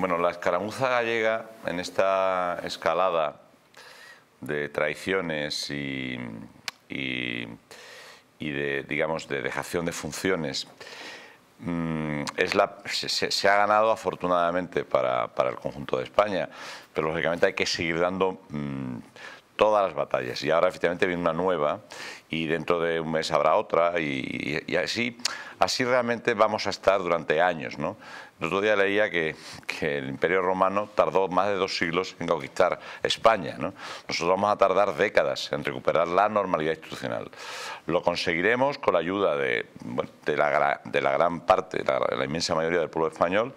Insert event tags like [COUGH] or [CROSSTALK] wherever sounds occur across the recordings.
Bueno, la escaramuza gallega en esta escalada de traiciones y, de, digamos, de dejación de funciones mm, es la, se, ha ganado afortunadamente para, el conjunto de España, pero lógicamente hay que seguir dando mm, todas las batallas. Y ahora efectivamente viene una nueva y dentro de un mes habrá otra y, así, así realmente vamos a estar durante años. ¿no? El otro día leía que, que, el Imperio Romano tardó más de dos siglos en conquistar España. ¿no? Nosotros vamos a tardar décadas en recuperar la normalidad institucional. Lo conseguiremos con la ayuda de, de, la, de la, gran parte, la, la inmensa mayoría del pueblo español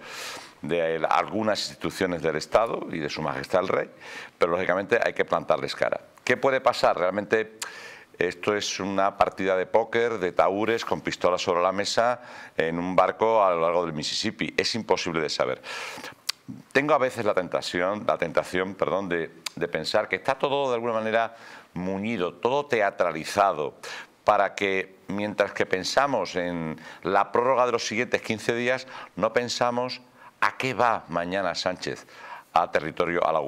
de algunas instituciones del Estado y de su majestad el rey, pero lógicamente hay que plantarles cara. ¿Qué puede pasar? Realmente esto es una partida de póker, de taúres, con pistolas sobre la mesa, en un barco a lo largo del Mississippi. Es imposible de saber. Tengo a veces la tentación, la tentación perdón, de, pensar que está todo de alguna manera muñido, todo teatralizado, para que mientras que pensamos en la prórroga de los siguientes 15 días, no pensamos ¿A qué va mañana Sánchez a territorio, a la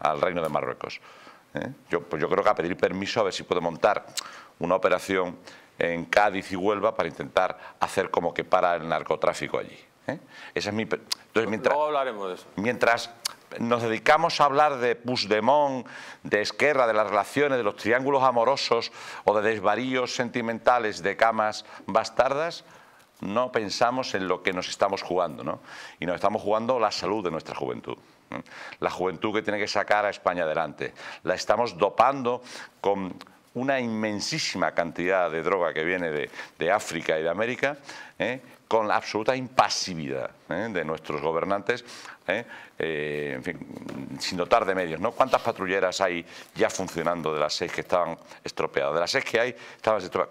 al Reino de Marruecos? ¿Eh? Pues yo, creo que a pedir permiso a ver si puede montar una operación en Cádiz y Huelva para intentar hacer como que para el narcotráfico allí. ¿eh? Esa es mi... mientras, Luego hablaremos de eso. Mientras nos dedicamos a hablar de Puigdemont, de Esquerra, de las relaciones, de los triángulos amorosos o de desvaríos sentimentales de camas bastardas, no pensamos en lo que nos estamos jugando, ¿no? Y nos estamos jugando la salud de nuestra juventud. La juventud que tiene que sacar a España adelante. La estamos dopando con una inmensísima cantidad de droga que viene de, África y de América, ¿eh? con la absoluta impasividad ¿eh? de nuestros gobernantes, ¿eh? sin dotar de medios. ¿no? ¿Cuántas patrulleras hay ya funcionando de las seis que estaban estropeadas? De las seis que hay,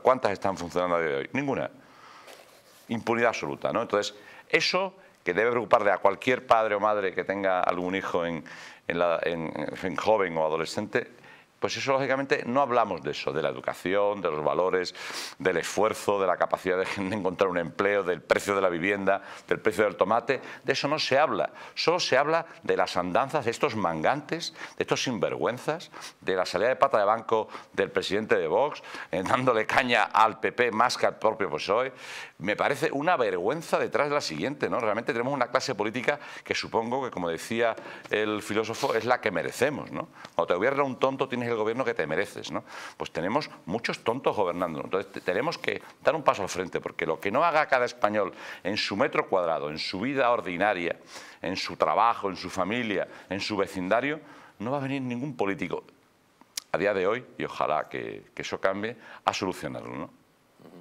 ¿cuántas están funcionando a día de hoy? Ninguna impunidad absoluta. ¿no? Entonces, eso que debe preocuparle a cualquier padre o madre que tenga algún hijo en, joven o adolescente, pues eso, lógicamente, no hablamos de eso, de la educación, de los valores, del esfuerzo, de la capacidad [LAUGHS] de, encontrar un empleo, del precio de la vivienda, del precio del tomate, de eso no se habla. Solo se habla de las andanzas de estos mangantes, de estos sinvergüenzas, de la salida de pata de banco del presidente de Vox, eh, dándole caña al PP más que al propio PSOE. Me parece una vergüenza detrás de la siguiente, ¿no? Realmente tenemos una clase política que supongo que, como decía el filósofo, es la que merecemos, ¿no? Cuando te gobierna un tonto tienes gobierno que te mereces. ¿no? Pues tenemos muchos tontos gobernando. Entonces tenemos que dar un paso al frente, porque lo que no haga cada español en su metro cuadrado, en su vida ordinaria, en su trabajo, en su familia, en su vecindario, no va a venir ningún político a día de hoy, y ojalá que, que eso cambie, a solucionarlo. ¿no?